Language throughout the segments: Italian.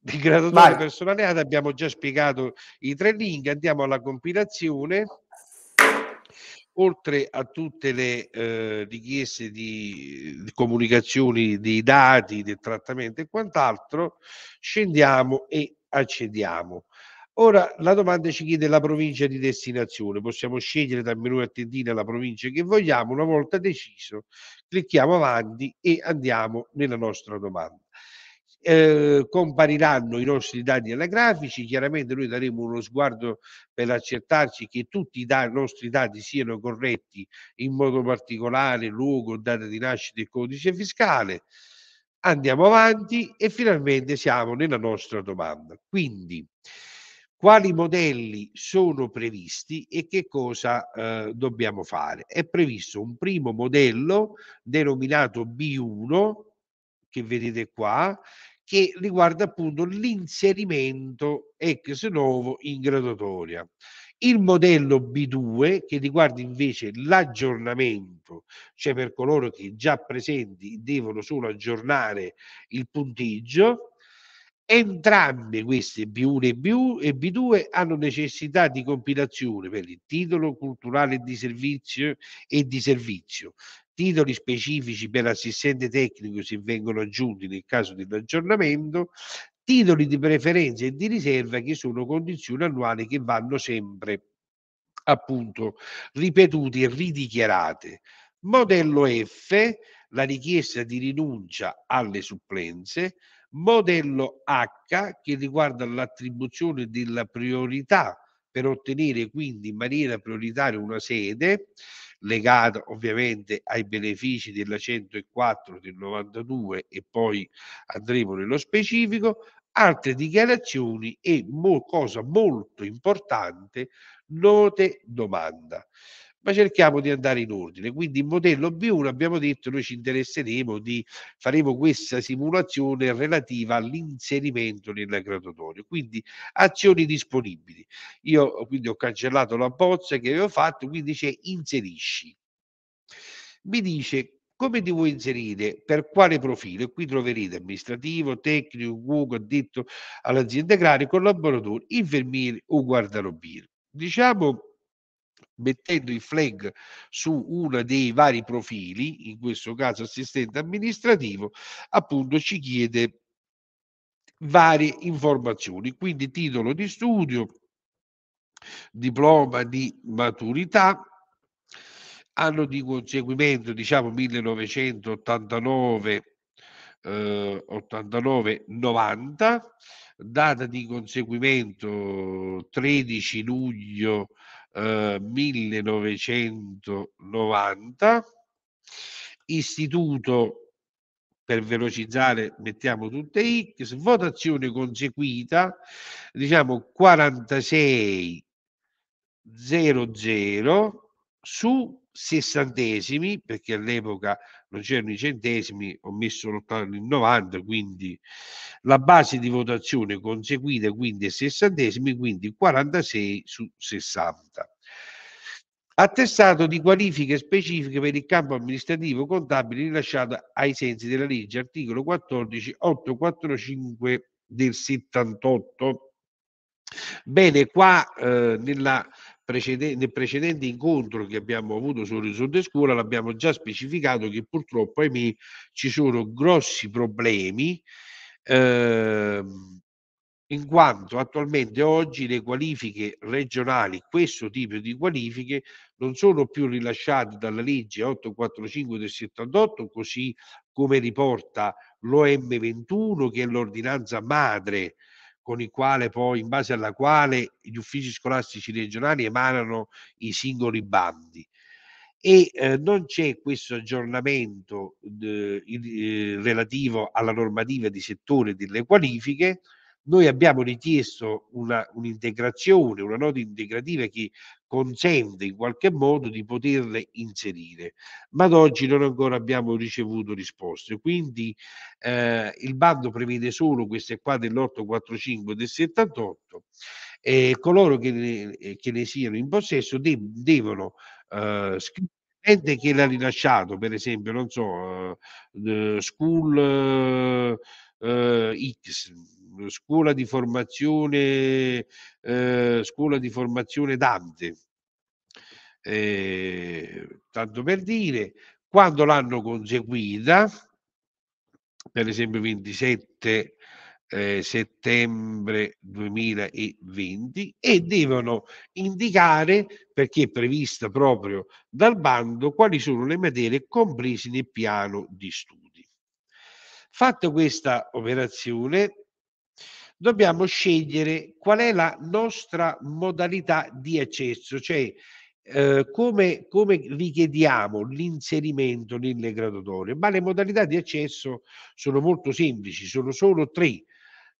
di graduatoria Vai. personale abbiamo già spiegato i tre link, andiamo alla compilazione. Oltre a tutte le eh, richieste di, di comunicazioni di dati, del trattamento e quant'altro, scendiamo e accediamo. Ora la domanda ci chiede la provincia di destinazione, possiamo scegliere dal menu ATD tendina la provincia che vogliamo, una volta deciso clicchiamo avanti e andiamo nella nostra domanda. Eh, compariranno i nostri dati anagrafici, chiaramente noi daremo uno sguardo per accertarci che tutti i, dati, i nostri dati siano corretti, in modo particolare luogo, data di nascita e codice fiscale. Andiamo avanti e finalmente siamo nella nostra domanda. Quindi, quali modelli sono previsti e che cosa eh, dobbiamo fare? È previsto un primo modello denominato B1 che vedete qua, che riguarda appunto l'inserimento ex novo in graduatoria. Il modello B2 che riguarda invece l'aggiornamento, cioè per coloro che già presenti devono solo aggiornare il punteggio, entrambe queste B1 e B2 hanno necessità di compilazione per il titolo culturale di servizio e di servizio, titoli specifici per assistente tecnico se vengono aggiunti nel caso dell'aggiornamento, titoli di preferenza e di riserva che sono condizioni annuali che vanno sempre appunto ripetute e ridichiarate. Modello F, la richiesta di rinuncia alle supplenze, modello H che riguarda l'attribuzione della priorità per ottenere quindi in maniera prioritaria una sede, legata ovviamente ai benefici della 104 del 92 e poi andremo nello specifico, altre dichiarazioni e mo, cosa molto importante, note domanda ma cerchiamo di andare in ordine. Quindi in modello B1 abbiamo detto noi ci interesseremo di faremo questa simulazione relativa all'inserimento nel graduatorio, quindi azioni disponibili. Io quindi ho cancellato la bozza che avevo fatto, quindi c'è inserisci. Mi dice come ti vuoi inserire, per quale profilo, e qui troverete amministrativo, tecnico, cuoco, addetto all'azienda agraria, collaboratore, infermiere o guardarobiere. Diciamo mettendo il flag su uno dei vari profili, in questo caso assistente amministrativo, appunto ci chiede varie informazioni, quindi titolo di studio, diploma di maturità, anno di conseguimento diciamo 1989 89 90 data di conseguimento 13 luglio 1990, eh, istituto per velocizzare mettiamo tutte X, votazione conseguita, diciamo 46 00 su sessantesimi, perché all'epoca non c'erano i centesimi, ho messo il 90, quindi la base di votazione conseguita quindi è sessantesimi, quindi 46 su 60. Attestato di qualifiche specifiche per il campo amministrativo contabile rilasciato ai sensi della legge articolo 14 845 del 78. Bene, qua eh, nella precedente, nel precedente incontro che abbiamo avuto sull'orizzonte scuola l'abbiamo già specificato che purtroppo ahimè, ci sono grossi problemi eh, in quanto attualmente oggi le qualifiche regionali, questo tipo di qualifiche, non sono più rilasciate dalla legge 845 del 78, così come riporta l'OM21, che è l'ordinanza madre con il quale poi, in base alla quale gli uffici scolastici regionali emanano i singoli bandi. E eh, non c'è questo aggiornamento eh, eh relativo alla normativa di settore delle qualifiche. Noi abbiamo richiesto una, un'integrazione, una nota integrativa che consente in qualche modo di poterle inserire, ma ad oggi non ancora abbiamo ricevuto risposte. Quindi eh, il bando prevede solo queste qua dell'845 e del 78 e coloro che ne, eh, che ne siano in possesso de- devono eh, scrivere ente che l'ha rilasciato, per esempio, non so, uh, School eh, X, scuola di formazione, eh, scuola di formazione Dante. Eh, tanto per dire, quando l'hanno conseguita, per esempio 27 eh, settembre 2020 e devono indicare, perché è prevista proprio dal bando, quali sono le materie comprese nel piano di studio. Fatto questa operazione, dobbiamo scegliere qual è la nostra modalità di accesso, cioè eh, come, come, richiediamo l'inserimento nelle graduatorie, ma le modalità di accesso sono molto semplici, sono solo tre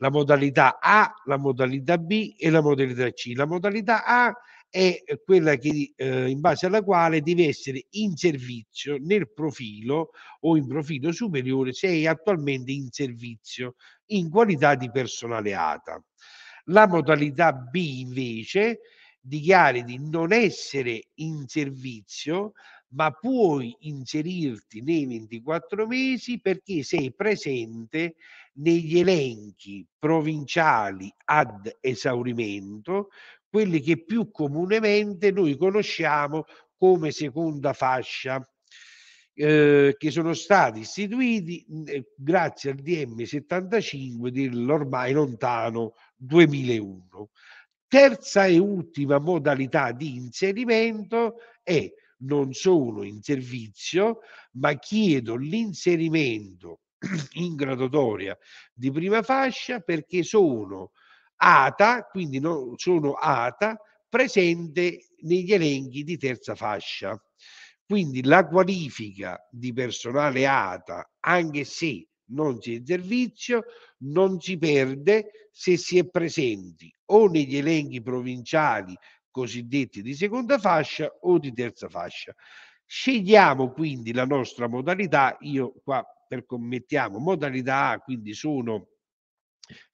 la modalità A, la modalità B e la modalità C. La modalità A è quella che, eh, in base alla quale devi essere in servizio nel profilo o in profilo superiore sei attualmente in servizio in qualità di personale ATA. La modalità B invece dichiari di non essere in servizio ma puoi inserirti nei 24 mesi perché sei presente negli elenchi provinciali ad esaurimento, quelli che più comunemente noi conosciamo come seconda fascia. Eh, che sono stati istituiti mm, eh, grazie al DM 75 dell'ormai lontano 2001. Terza e ultima modalità di inserimento è non sono in servizio, ma chiedo l'inserimento in graduatoria di prima fascia perché sono ATA, quindi no, sono ATA presente negli elenchi di terza fascia. Quindi la qualifica di personale ATA, anche se non si è in servizio, non si perde se si è presenti o negli elenchi provinciali cosiddetti di seconda fascia o di terza fascia. Scegliamo quindi la nostra modalità, io qua per commettiamo modalità A, quindi sono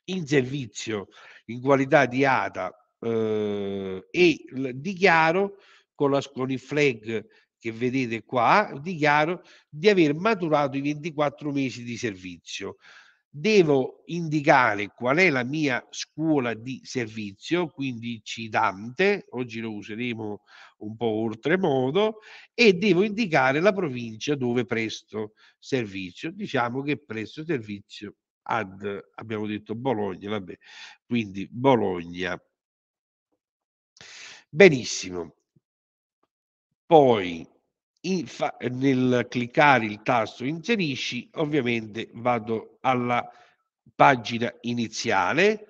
in servizio in qualità di ATA eh, e dichiaro con, la, con il flag che vedete qua, dichiaro di aver maturato i 24 mesi di servizio devo indicare qual è la mia scuola di servizio, quindi Cidante, oggi lo useremo un po' oltremodo, e devo indicare la provincia dove presto servizio. Diciamo che presto servizio ad, abbiamo detto Bologna, vabbè, quindi Bologna. Benissimo. Poi Infa, nel cliccare il tasto inserisci ovviamente vado alla pagina iniziale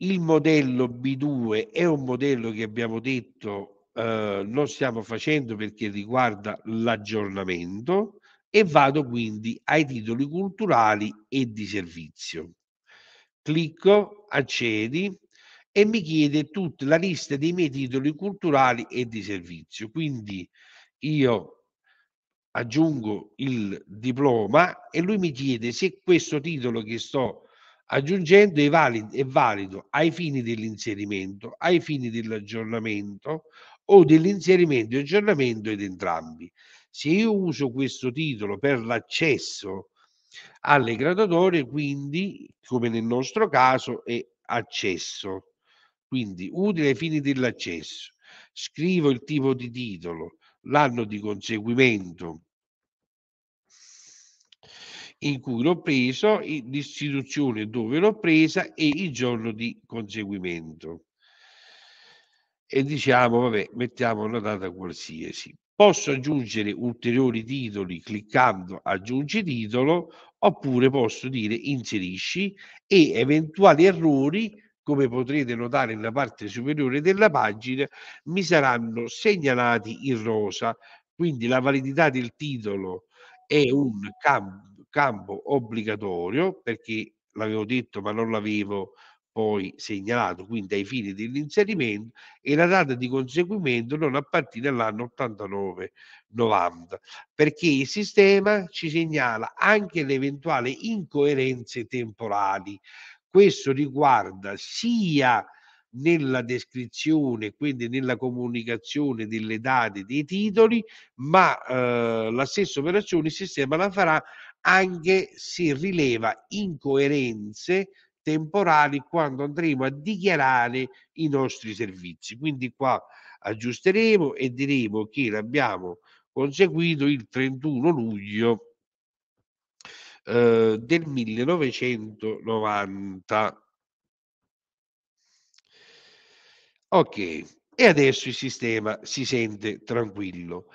il modello B2 è un modello che abbiamo detto eh, non stiamo facendo perché riguarda l'aggiornamento e vado quindi ai titoli culturali e di servizio clicco accedi e mi chiede tutta la lista dei miei titoli culturali e di servizio. Quindi io aggiungo il diploma e lui mi chiede se questo titolo che sto aggiungendo è valido, è valido ai fini dell'inserimento, ai fini dell'aggiornamento o dell'inserimento e aggiornamento ed entrambi. Se io uso questo titolo per l'accesso alle graduatorie, quindi, come nel nostro caso, è accesso quindi utile ai fini dell'accesso. Scrivo il tipo di titolo, l'anno di conseguimento in cui l'ho preso, l'istituzione dove l'ho presa e il giorno di conseguimento. E diciamo, vabbè, mettiamo una data qualsiasi. Posso aggiungere ulteriori titoli cliccando aggiungi titolo oppure posso dire inserisci e eventuali errori come potrete notare nella parte superiore della pagina, mi saranno segnalati in rosa, quindi la validità del titolo è un campo, campo obbligatorio perché l'avevo detto ma non l'avevo poi segnalato, quindi ai fini dell'inserimento e la data di conseguimento non a partire dall'anno 89-90, perché il sistema ci segnala anche le eventuali incoerenze temporali questo riguarda sia nella descrizione, quindi nella comunicazione delle date, dei titoli, ma eh, la stessa operazione il sistema la farà anche se rileva incoerenze temporali quando andremo a dichiarare i nostri servizi. Quindi qua aggiusteremo e diremo che l'abbiamo conseguito il 31 luglio eh, del 1990. Ok, e adesso il sistema si sente tranquillo.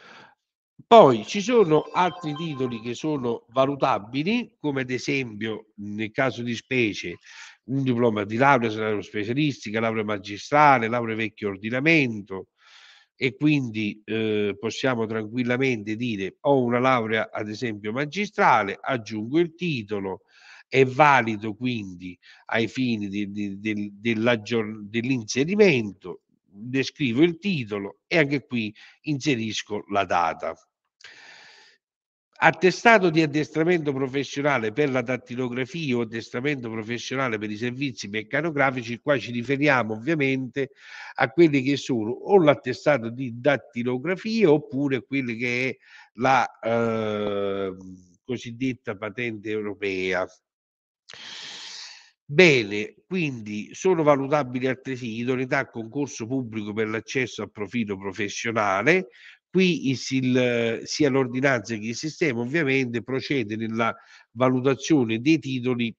Poi ci sono altri titoli che sono valutabili, come ad esempio nel caso di specie un diploma di laurea specialistica, laurea magistrale, laurea vecchio ordinamento, e quindi eh, possiamo tranquillamente dire ho una laurea ad esempio magistrale, aggiungo il titolo, è valido quindi ai fini di, di, di, dell'inserimento, descrivo il titolo e anche qui inserisco la data attestato di addestramento professionale per la dattilografia o addestramento professionale per i servizi meccanografici, qua ci riferiamo ovviamente a quelli che sono o l'attestato di dattilografia oppure quelli che è la eh, cosiddetta patente europea. Bene, quindi sono valutabili altresì idoneità a concorso pubblico per l'accesso al profilo professionale, Qui il, sia l'ordinanza che il sistema ovviamente procede nella valutazione dei titoli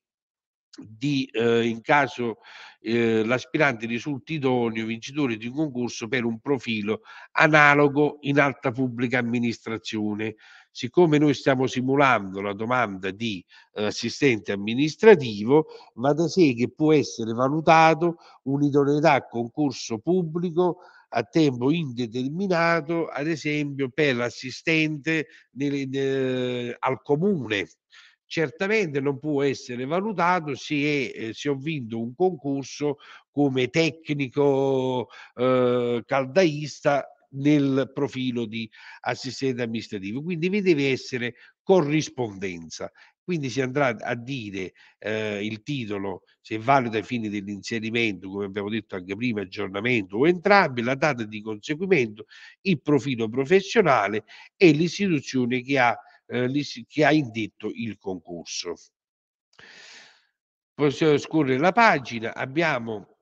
di, eh, in caso eh, l'aspirante risulti idoneo vincitore di un concorso per un profilo analogo in alta pubblica amministrazione. Siccome noi stiamo simulando la domanda di eh, assistente amministrativo, va da sé che può essere valutato un'idoneità a concorso pubblico a tempo indeterminato, ad esempio per l'assistente nel, nel, al comune. Certamente non può essere valutato se, è, eh, se ho vinto un concorso come tecnico eh, caldaista nel profilo di assistente amministrativo. Quindi vi deve essere corrispondenza quindi si andrà a dire eh, il titolo, se valido ai fini dell'inserimento, come abbiamo detto anche prima, aggiornamento o entrambi, la data di conseguimento, il profilo professionale e l'istituzione che ha, eh, che ha indetto il concorso. Possiamo scorrere la pagina, abbiamo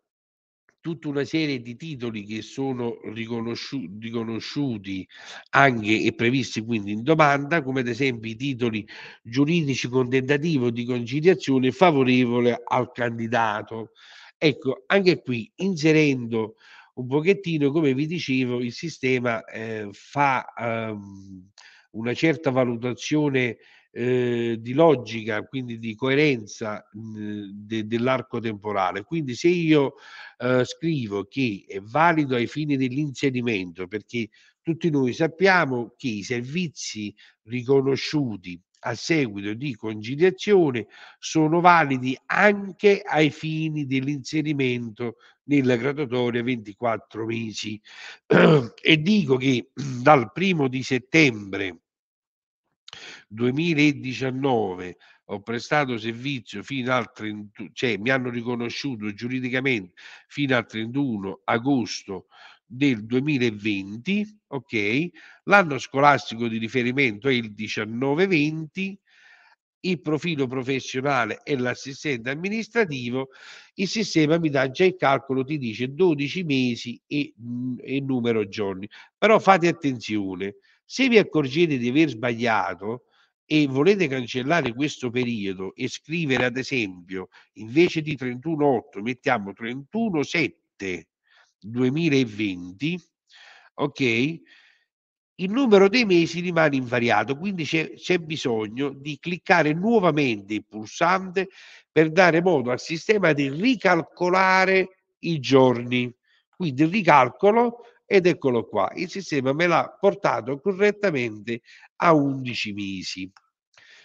tutta una serie di titoli che sono riconosciu- riconosciuti anche e previsti quindi in domanda, come ad esempio i titoli giuridici con tentativo di conciliazione favorevole al candidato. Ecco, anche qui inserendo un pochettino, come vi dicevo, il sistema eh, fa ehm, una certa valutazione eh, di logica, quindi di coerenza mh, de, dell'arco temporale. Quindi se io eh, scrivo che è valido ai fini dell'inserimento, perché tutti noi sappiamo che i servizi riconosciuti a seguito di conciliazione sono validi anche ai fini dell'inserimento nella graduatoria 24 mesi e dico che dal primo di settembre 2019 ho prestato servizio fino al 31, cioè mi hanno riconosciuto giuridicamente fino al 31 agosto del 2020, ok? L'anno scolastico di riferimento è il 19-20, il profilo professionale è l'assistente amministrativo, il sistema mi dà già il calcolo, ti dice 12 mesi e, e numero giorni. Però fate attenzione, se vi accorgete di aver sbagliato e volete cancellare questo periodo e scrivere ad esempio invece di 31.8 mettiamo 31.7 2020, ok? il numero dei mesi rimane invariato, quindi c'è, c'è, bisogno di cliccare nuovamente il pulsante per dare modo al sistema di ricalcolare i giorni. Quindi il ricalcolo ed eccolo qua, il sistema me l'ha portato correttamente a 11 mesi.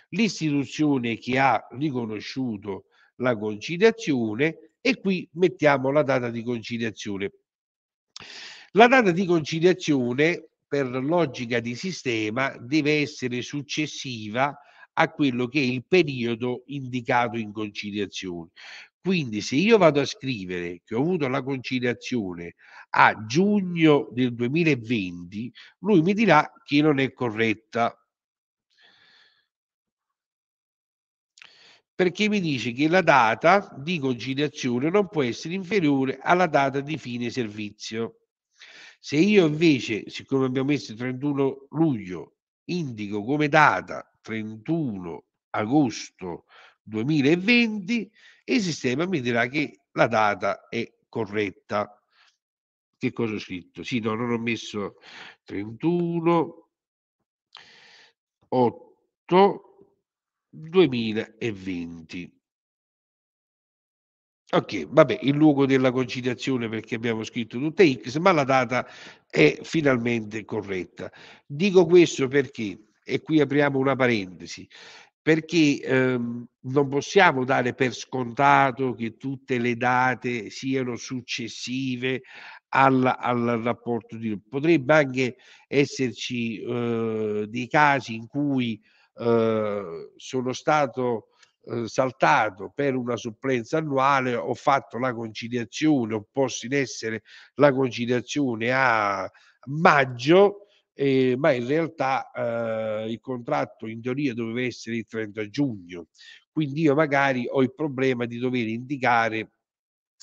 L'istituzione che ha riconosciuto la conciliazione e qui mettiamo la data di conciliazione. La data di conciliazione per logica di sistema deve essere successiva a quello che è il periodo indicato in conciliazione. Quindi se io vado a scrivere che ho avuto la conciliazione a giugno del 2020, lui mi dirà che non è corretta. Perché mi dice che la data di conciliazione non può essere inferiore alla data di fine servizio. Se io invece, siccome abbiamo messo il 31 luglio, indico come data 31 agosto 2020 e il sistema mi dirà che la data è corretta. Che cosa ho scritto? Sì, no, non ho messo 31 8 2020. Ok, vabbè, il luogo della conciliazione perché abbiamo scritto tutte X, ma la data è finalmente corretta. Dico questo perché, e qui apriamo una parentesi, perché ehm, non possiamo dare per scontato che tutte le date siano successive al, al rapporto di... Potrebbe anche esserci eh, dei casi in cui eh, sono stato eh, saltato per una supplenza annuale, ho fatto la conciliazione, ho posto in essere la conciliazione a maggio, eh, ma in realtà eh, il contratto in teoria doveva essere il 30 giugno, quindi io magari ho il problema di dover indicare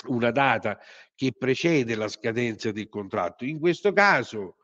una data che precede la scadenza del contratto. In questo caso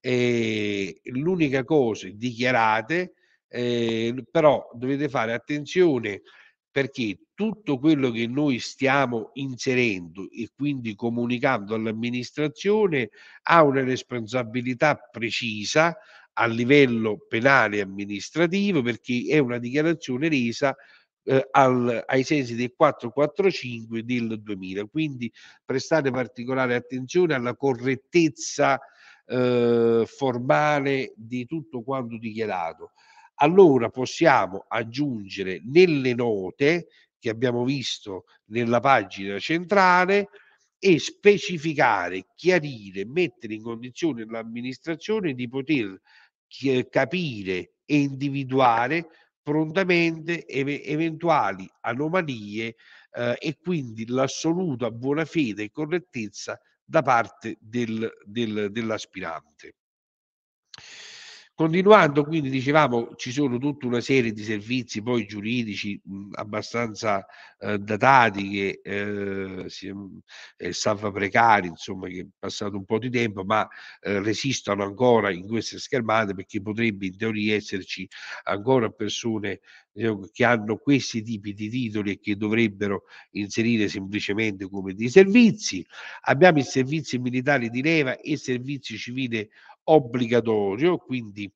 eh, l'unica cosa dichiarate, eh, però dovete fare attenzione perché tutto quello che noi stiamo inserendo e quindi comunicando all'amministrazione ha una responsabilità precisa a livello penale e amministrativo perché è una dichiarazione resa eh, al, ai sensi del 445 del 2000. Quindi prestate particolare attenzione alla correttezza eh, formale di tutto quanto dichiarato allora possiamo aggiungere nelle note che abbiamo visto nella pagina centrale e specificare, chiarire, mettere in condizione l'amministrazione di poter eh, capire e individuare prontamente eventuali anomalie eh, e quindi l'assoluta buona fede e correttezza da parte del, del, dell'aspirante. Continuando, quindi dicevamo, ci sono tutta una serie di servizi poi giuridici mh, mm, abbastanza eh, datati, che eh, mm, eh, salva precari, insomma, che è passato un po' di tempo, ma eh, resistono ancora in queste schermate perché potrebbe in teoria esserci ancora persone diciamo, che hanno questi tipi di titoli e che dovrebbero inserire semplicemente come dei servizi. Abbiamo i servizi militari di leva e i servizi civili civile obbligatorio, quindi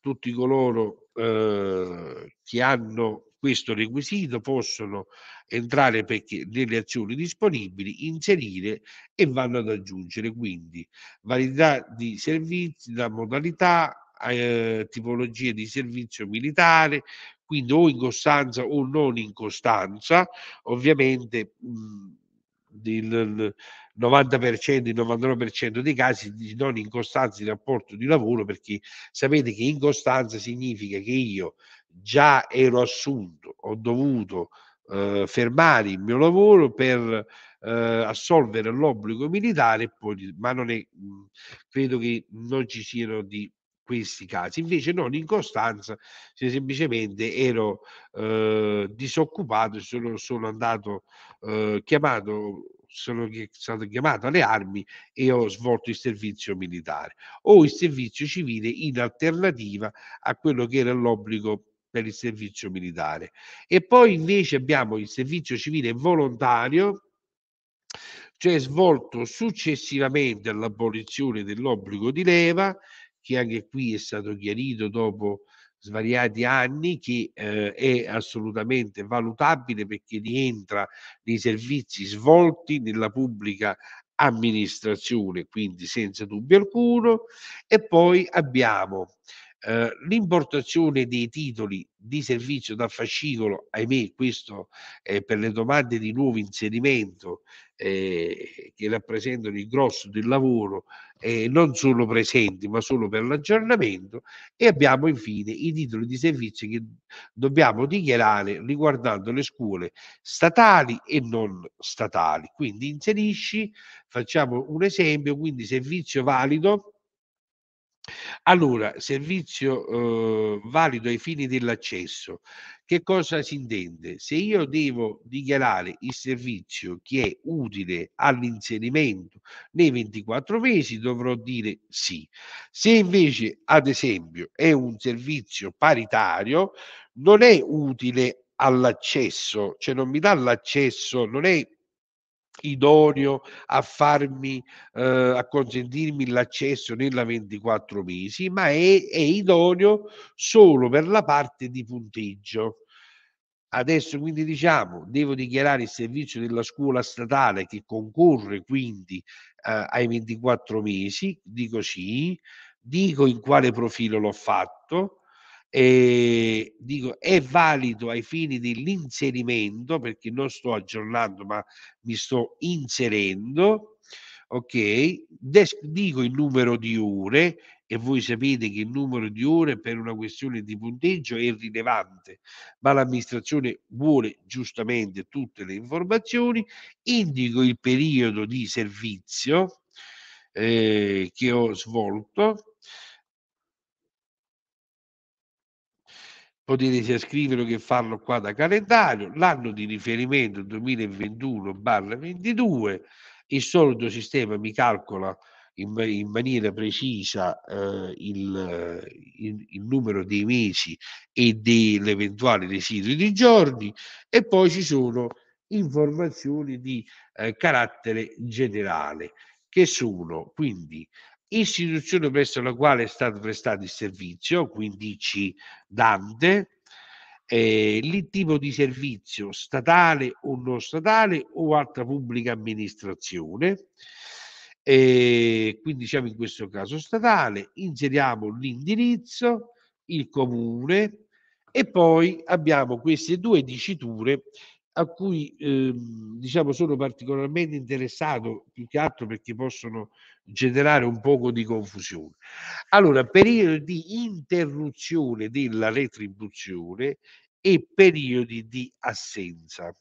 tutti coloro eh, che hanno questo requisito possono entrare perché nelle azioni disponibili, inserire e vanno ad aggiungere quindi varietà di servizi, da modalità, eh, tipologie di servizio militare, quindi o in costanza o non in costanza, ovviamente mh, il, 90%, il 99% dei casi di non incostanza di rapporto di lavoro, perché sapete che incostanza significa che io già ero assunto, ho dovuto eh, fermare il mio lavoro per eh, assolvere l'obbligo militare, poi, ma non è, mm, credo che non ci siano di questi casi. Invece non in costanza, se semplicemente ero eh, disoccupato, sono, sono andato eh, chiamato sono stato chiamato alle armi e ho svolto il servizio militare o il servizio civile in alternativa a quello che era l'obbligo per il servizio militare. E poi invece abbiamo il servizio civile volontario, cioè svolto successivamente all'abolizione dell'obbligo di leva, che anche qui è stato chiarito dopo svariati anni che eh, è assolutamente valutabile perché rientra nei servizi svolti nella pubblica amministrazione, quindi senza dubbio alcuno, e poi abbiamo eh, l'importazione dei titoli di servizio da fascicolo, ahimè questo è per le domande di nuovo inserimento eh, che rappresentano il grosso del lavoro eh, non solo presenti ma solo per l'aggiornamento e abbiamo infine i titoli di servizio che dobbiamo dichiarare riguardando le scuole statali e non statali quindi inserisci facciamo un esempio quindi servizio valido allora, servizio eh, valido ai fini dell'accesso. Che cosa si intende? Se io devo dichiarare il servizio che è utile all'inserimento nei 24 mesi, dovrò dire sì. Se invece, ad esempio, è un servizio paritario, non è utile all'accesso, cioè non mi dà l'accesso, non è idoneo a farmi eh, a consentirmi l'accesso nella 24 mesi, ma è, è idoneo solo per la parte di punteggio. Adesso quindi diciamo, devo dichiarare il servizio della scuola statale che concorre quindi eh, ai 24 mesi, dico sì, dico in quale profilo l'ho fatto, eh, dico, è valido ai fini dell'inserimento, perché non sto aggiornando ma mi sto inserendo, ok? Des- dico il numero di ore e voi sapete che il numero di ore per una questione di punteggio è irrilevante, ma l'amministrazione vuole giustamente tutte le informazioni, indico il periodo di servizio eh, che ho svolto, potete sia scrivere che farlo qua da calendario, l'anno di riferimento 2021-22, il solito sistema mi calcola in, in maniera precisa eh, il, eh, il, il, numero dei mesi e dell'eventuale residuo di giorni e poi ci sono informazioni di eh, carattere generale che sono quindi istituzione presso la quale è stato prestato il servizio, quindi C. Dante, eh, il tipo di servizio statale o non statale o altra pubblica amministrazione. Eh, quindi diciamo in questo caso statale, inseriamo l'indirizzo, il comune e poi abbiamo queste due diciture a cui eh, diciamo sono particolarmente interessato più che altro perché possono generare un poco di confusione. Allora, periodi di interruzione della retribuzione e periodi di assenza.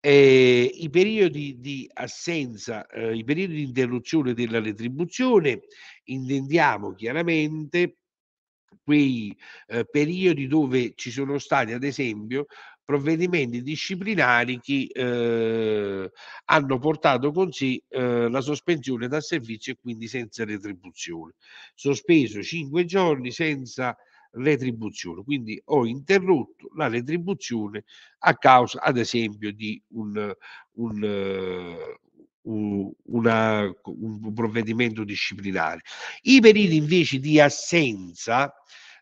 Eh, I periodi di assenza, eh, i periodi di interruzione della retribuzione intendiamo chiaramente quei eh, periodi dove ci sono stati, ad esempio, provvedimenti disciplinari che eh, hanno portato con sé eh, la sospensione dal servizio e quindi senza retribuzione. Sospeso cinque giorni senza retribuzione, quindi ho interrotto la retribuzione a causa, ad esempio, di un, un, un, una, un provvedimento disciplinare. I periodi invece di assenza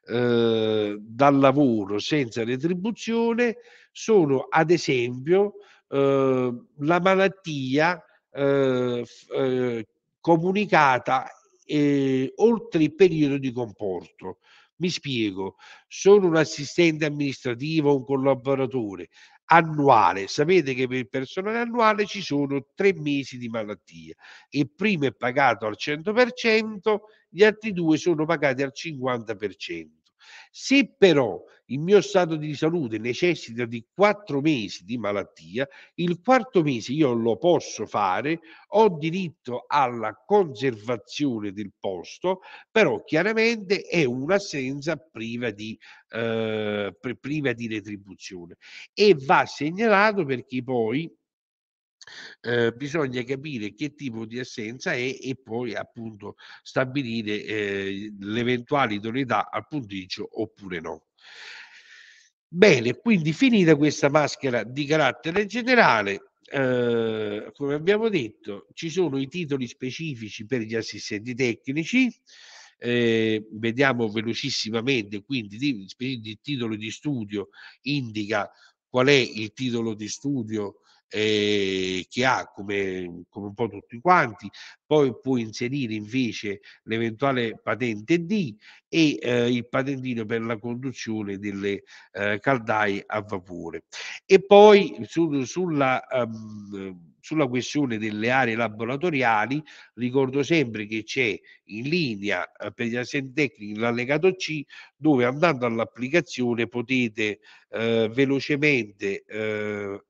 eh, dal lavoro senza retribuzione sono ad esempio eh, la malattia eh, eh comunicata eh, oltre il periodo di comporto. Mi spiego, sono un assistente amministrativo, un collaboratore annuale. Sapete che per il personale annuale ci sono tre mesi di malattia. Il primo è pagato al 100%, gli altri due sono pagati al 50%. Se però il mio stato di salute necessita di quattro mesi di malattia, il quarto mese io lo posso fare, ho diritto alla conservazione del posto, però chiaramente è un'assenza priva di, eh, priva di retribuzione e va segnalato perché poi eh, bisogna capire che tipo di assenza è e poi appunto stabilire eh, l'eventuale idoneità al punteggio oppure no. Bene, quindi finita questa maschera di carattere generale, eh, come abbiamo detto, ci sono i titoli specifici per gli assistenti tecnici. Eh, vediamo velocissimamente, quindi il titolo di studio indica qual è il titolo di studio eh, che ha come, come, un po' tutti quanti, poi può inserire invece l'eventuale patente D e eh, il patentino per la conduzione delle eh, caldaie a vapore. E poi su, sulla, um, sulla questione delle aree laboratoriali, ricordo sempre che c'è in linea eh, per gli assenti tecnici l'allegato C, dove andando all'applicazione potete eh, velocemente Eh,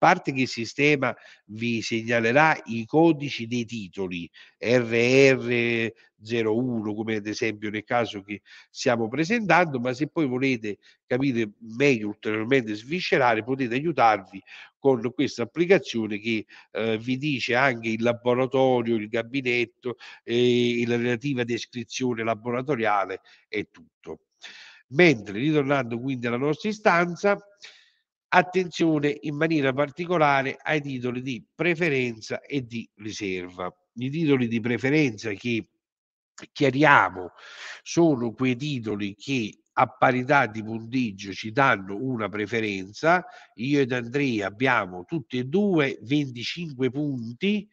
parte che il sistema vi segnalerà i codici dei titoli RR01 come ad esempio nel caso che stiamo presentando ma se poi volete capire meglio ulteriormente sviscerare potete aiutarvi con questa applicazione che eh, vi dice anche il laboratorio il gabinetto eh, la relativa descrizione laboratoriale e tutto mentre ritornando quindi alla nostra istanza attenzione in maniera particolare ai titoli di preferenza e di riserva. I titoli di preferenza che chiariamo sono quei titoli che a parità di punteggio ci danno una preferenza, io ed Andrea abbiamo tutti e due 25 punti,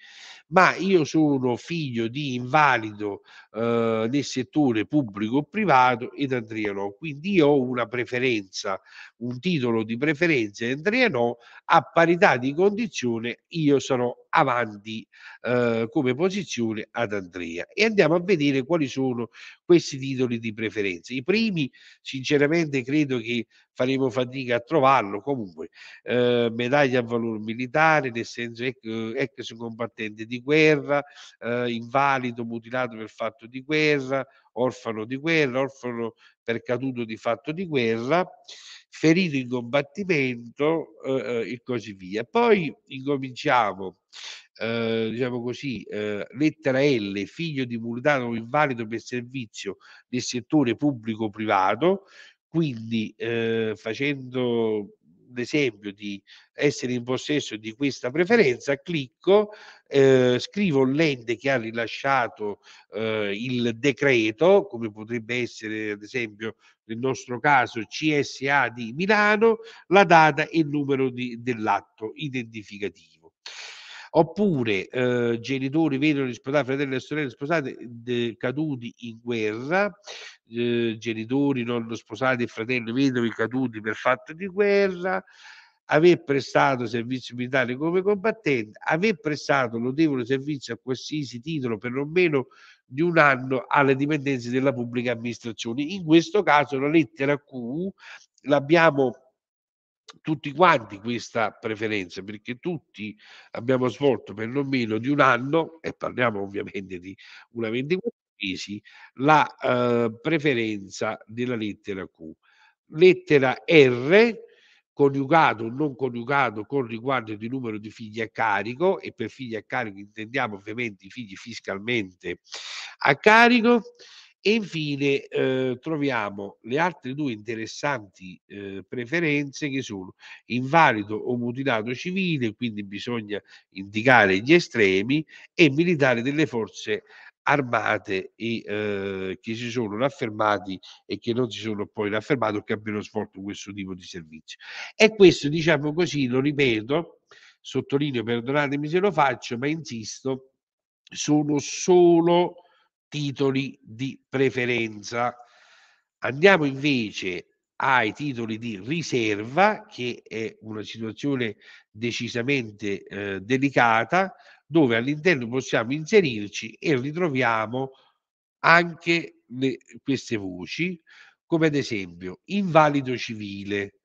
ma io sono figlio di invalido eh, nel settore pubblico o privato ed Andrea no, quindi io ho una preferenza, un titolo di preferenza e Andrea no, a parità di condizione io sarò avanti eh, come posizione ad Andrea. E andiamo a vedere quali sono questi titoli di preferenza. I primi, sinceramente, credo che faremo fatica a trovarlo. Comunque, eh, medaglia a valore militare, nel senso ex, ex combattente di guerra, eh, invalido, mutilato per fatto di guerra, orfano di guerra, orfano per caduto di fatto di guerra ferito in combattimento eh, eh, e così via. Poi incominciamo, eh, diciamo così, eh, lettera L, figlio di Murdano invalido per servizio nel settore pubblico-privato, quindi eh, facendo ad esempio di essere in possesso di questa preferenza, clicco, eh, scrivo l'ente che ha rilasciato eh, il decreto, come potrebbe essere ad esempio nel nostro caso CSA di Milano, la data e il numero di, dell'atto identificativo oppure eh, genitori, vedono sposati, fratelli e sorelle sposate de, caduti in guerra, eh, genitori non sposati e fratelli vedono i caduti per fatto di guerra, aver prestato servizio militare come combattente, aver prestato notevole servizio a qualsiasi titolo per non meno di un anno alle dipendenze della pubblica amministrazione. In questo caso la lettera Q l'abbiamo tutti quanti questa preferenza, perché tutti abbiamo svolto per non meno di un anno, e parliamo ovviamente di una 24 mesi, la eh, preferenza della lettera Q. Lettera R, coniugato o non coniugato con riguardo di numero di figli a carico, e per figli a carico intendiamo ovviamente i figli fiscalmente a carico, e infine eh, troviamo le altre due interessanti eh, preferenze che sono invalido o mutilato civile, quindi bisogna indicare gli estremi, e militare delle forze armate e, eh, che si sono raffermati e che non si sono poi raffermati o che abbiano svolto questo tipo di servizio. E questo, diciamo così, lo ripeto, sottolineo, perdonatemi se lo faccio, ma insisto, sono solo titoli di preferenza. Andiamo invece ai titoli di riserva, che è una situazione decisamente eh, delicata, dove all'interno possiamo inserirci e ritroviamo anche le, queste voci, come ad esempio invalido civile,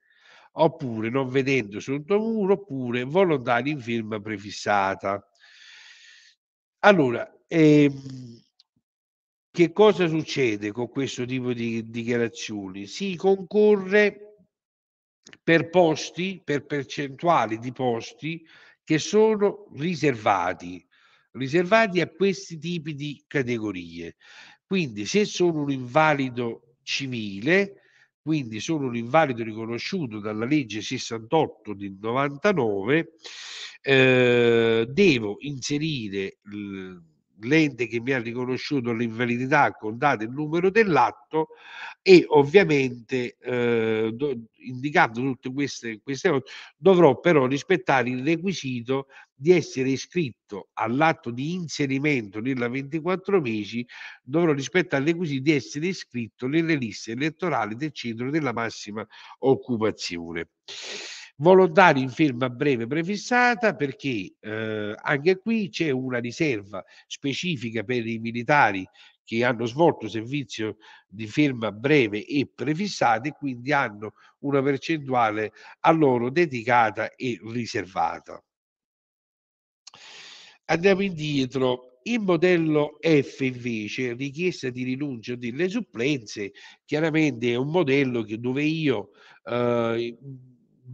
oppure non vedendo sotto muro, oppure volontario in firma prefissata. Allora, ehm, che cosa succede con questo tipo di dichiarazioni? Si concorre per posti, per percentuali di posti che sono riservati, riservati a questi tipi di categorie. Quindi se sono un invalido civile, quindi sono un invalido riconosciuto dalla legge 68 del 99, eh, devo inserire l'ente che mi ha riconosciuto l'invalidità contate il numero dell'atto e ovviamente eh, do, indicando tutte queste cose dovrò però rispettare il requisito di essere iscritto all'atto di inserimento nella 24 mesi dovrò rispettare il requisito di essere iscritto nelle liste elettorali del centro della massima occupazione volontari in ferma breve prefissata perché eh, anche qui c'è una riserva specifica per i militari che hanno svolto servizio di ferma breve e prefissata e quindi hanno una percentuale a loro dedicata e riservata. Andiamo indietro. Il modello F invece, richiesta di rinuncio delle supplenze, chiaramente è un modello che dove io eh,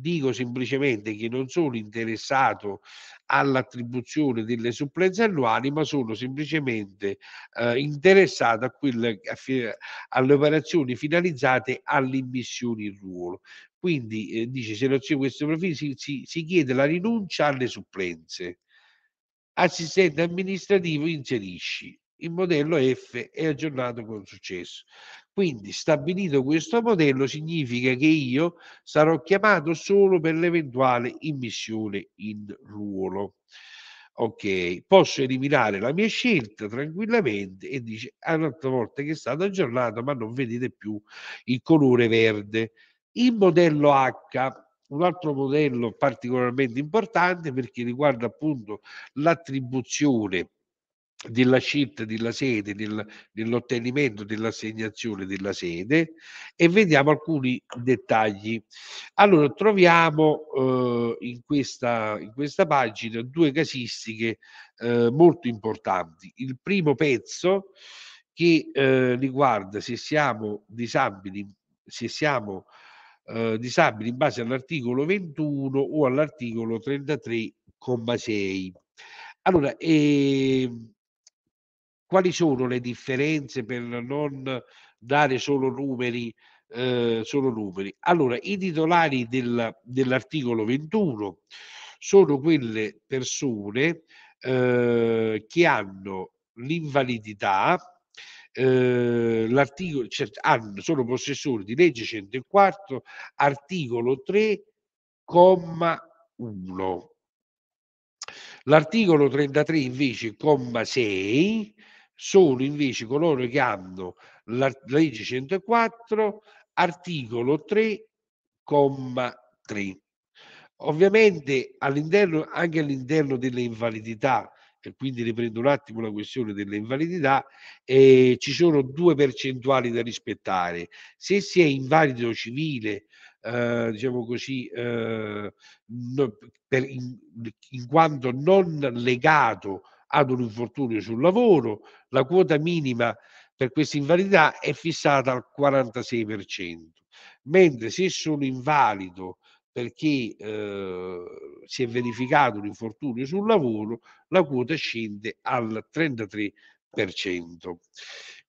dico semplicemente che non sono interessato all'attribuzione delle supplenze annuali, ma sono semplicemente eh, interessato a quelle, a, alle operazioni finalizzate all'immissione in ruolo. Quindi eh, dice se non c'è questo profilo si, si, si chiede la rinuncia alle supplenze. Assistente amministrativo inserisci. Il modello F è aggiornato con successo. Quindi, stabilito questo modello, significa che io sarò chiamato solo per l'eventuale immissione in ruolo. Ok, posso eliminare la mia scelta tranquillamente e dice un'altra volta che è stato aggiornato, ma non vedete più il colore verde. Il modello H, un altro modello particolarmente importante perché riguarda appunto l'attribuzione della scelta della sede, del, dell'ottenimento dell'assegnazione della sede e vediamo alcuni dettagli. Allora, troviamo eh, in, questa, in questa pagina due casistiche eh, molto importanti. Il primo pezzo che eh, riguarda se siamo disabili, se siamo eh, disabili in base all'articolo 21 o all'articolo 33,6. Allora, eh, quali sono le differenze per non dare solo numeri? Eh, solo numeri. Allora, i titolari del, dell'articolo 21 sono quelle persone eh, che hanno l'invalidità, eh, cioè, hanno, sono possessori di legge 104, articolo 3, comma 1. L'articolo 33 invece, comma 6, sono invece coloro che hanno la legge 104, articolo 3, comma 3. Ovviamente all'interno, anche all'interno delle invalidità, e quindi riprendo un attimo la questione delle invalidità, eh, ci sono due percentuali da rispettare. Se si è invalido civile, eh, diciamo così, eh, no, per, in, in quanto non legato ad un infortunio sul lavoro, la quota minima per questa invalidità è fissata al 46%, mentre se sono invalido perché eh, si è verificato un infortunio sul lavoro, la quota scende al 33%.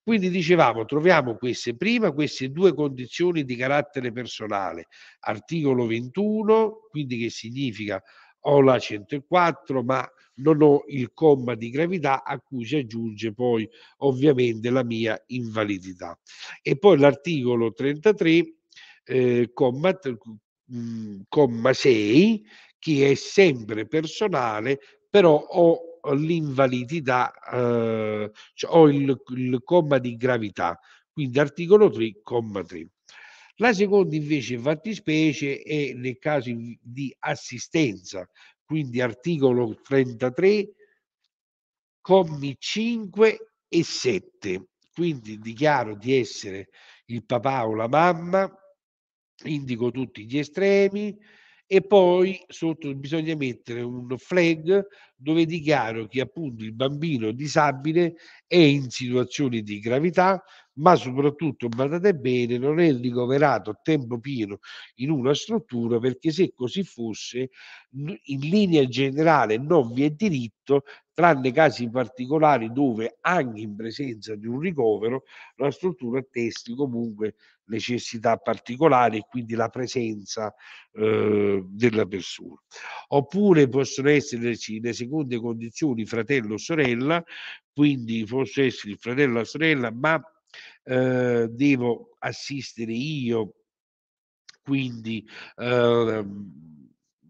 Quindi dicevamo, troviamo queste, prima queste due condizioni di carattere personale, articolo 21, quindi che significa ho la 104 ma non ho il comma di gravità a cui si aggiunge poi ovviamente la mia invalidità. E poi l'articolo 33, eh, comma, mh, mm, comma 6, che è sempre personale, però ho l'invalidità, eh, cioè ho il, il comma di gravità, quindi articolo 3, comma 3. La seconda invece fattispecie è nel caso di assistenza, quindi articolo 33, commi 5 e 7. Quindi dichiaro di essere il papà o la mamma, indico tutti gli estremi e poi sotto bisogna mettere un flag dove dichiaro che appunto il bambino disabile è in situazioni di gravità, ma soprattutto, guardate bene, non è ricoverato a tempo pieno in una struttura perché se così fosse, in linea generale non vi è diritto, tranne casi particolari dove anche in presenza di un ricovero la struttura attesti comunque necessità particolari e quindi la presenza eh, della persona. Oppure possono esserci in seconde condizioni fratello o sorella, quindi posso essere il fratello o sorella, ma eh, devo assistere io, quindi eh,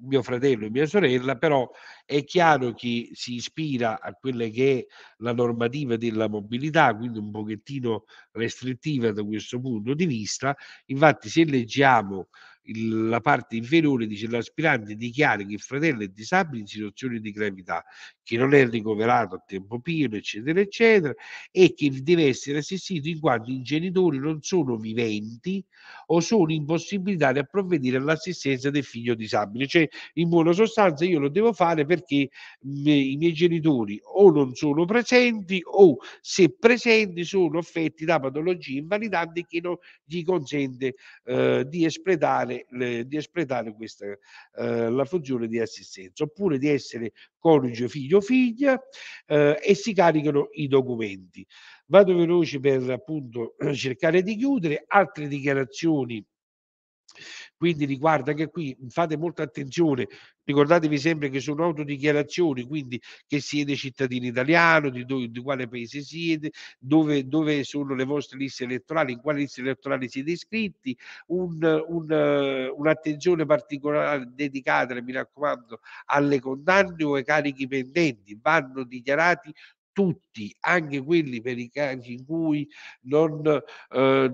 mio fratello e mia sorella, però è chiaro che si ispira a quella che è la normativa della mobilità, quindi un pochettino restrittiva da questo punto di vista. Infatti, se leggiamo il, la parte inferiore dice l'aspirante dichiara che il fratello è disabile in situazioni di gravità, che non è ricoverato a tempo pieno, eccetera, eccetera, e che deve essere assistito in quanto i genitori non sono viventi o sono impossibilitati a provvedere all'assistenza del figlio disabile. Cioè, in buona sostanza, io lo devo fare perché me, i miei genitori o non sono presenti o se presenti sono affetti da patologie invalidanti che non gli consente eh, di espletare fare, eh, di espletare questa, eh, la funzione di assistenza, oppure di essere coniuge figlio figlia eh, e si caricano i documenti. Vado veloce per appunto cercare di chiudere altre dichiarazioni quindi riguarda anche qui, fate molta attenzione, ricordatevi sempre che sono autodichiarazioni, quindi che siete cittadini italiani, di, di quale paese siete, dove, dove, sono le vostre liste elettorali, in quale liste elettorali siete iscritti, un, un, un'attenzione particolare dedicata, mi raccomando, alle condanne o ai carichi pendenti, vanno dichiarati tutti, anche quelli per i casi in cui non, eh,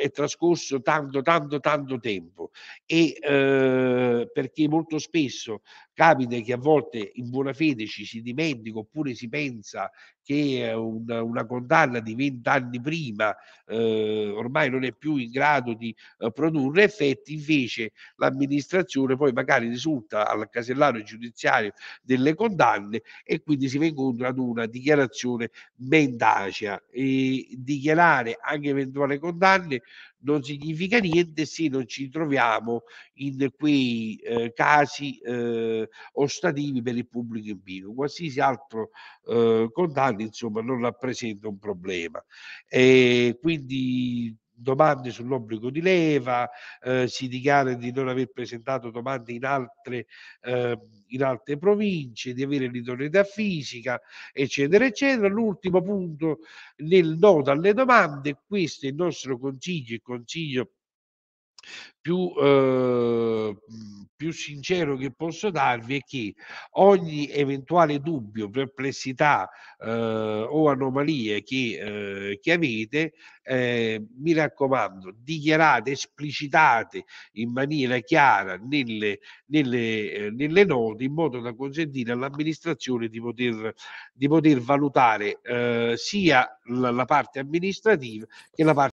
è trascorso tanto, tanto, tanto tempo e eh, perché molto spesso capita che a volte in buona fede ci si dimentica oppure si pensa che eh, una, una condanna di vent'anni prima eh, ormai non è più in grado di eh, produrre effetti, invece l'amministrazione poi magari risulta al casellario giudiziario delle condanne e quindi si va incontro ad una dichiarazione mendacea e dichiarare anche eventuali condanne non significa niente se non ci troviamo in quei eh, casi eh, ostativi per il pubblico impiego. Qualsiasi altro eh, condanno, insomma, non rappresenta un problema. E quindi domande sull'obbligo di leva, eh, si dichiara di non aver presentato domande in altre, eh, in altre province, di avere l'idoneità fisica, eccetera, eccetera. L'ultimo punto nel nodo alle domande, questo è il nostro consiglio, il consiglio più, eh, più sincero che posso darvi è che ogni eventuale dubbio, perplessità eh, o anomalie che, eh, che avete, ehm, mi raccomando, dichiarate, esplicitate in maniera chiara nelle, nelle, nelle note in modo da consentire all'amministrazione di poter, di poter valutare sia la, la parte amministrativa che la parte